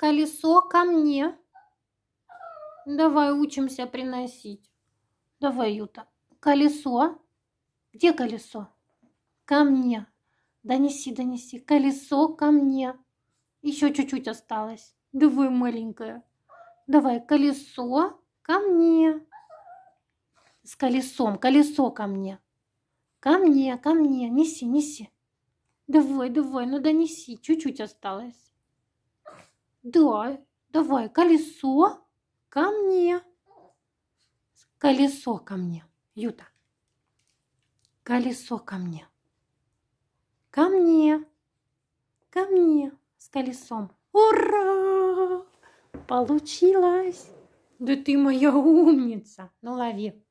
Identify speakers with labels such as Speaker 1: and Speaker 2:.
Speaker 1: Колесо ко мне. Давай учимся приносить. Давай, Юта. Колесо. Где колесо? Ко мне. Донеси, донеси. Колесо ко мне. Еще чуть-чуть осталось. Давай, маленькая. Давай, колесо ко мне. С колесом, колесо ко мне. Ко мне, ко мне. Неси, неси. Давай, давай, ну донеси. Чуть-чуть осталось. Да, давай, колесо ко мне. Колесо ко мне, Юта. Колесо ко мне.
Speaker 2: Ко мне. Ко мне с колесом. Ура! Получилось! Да ты моя умница! Ну лови.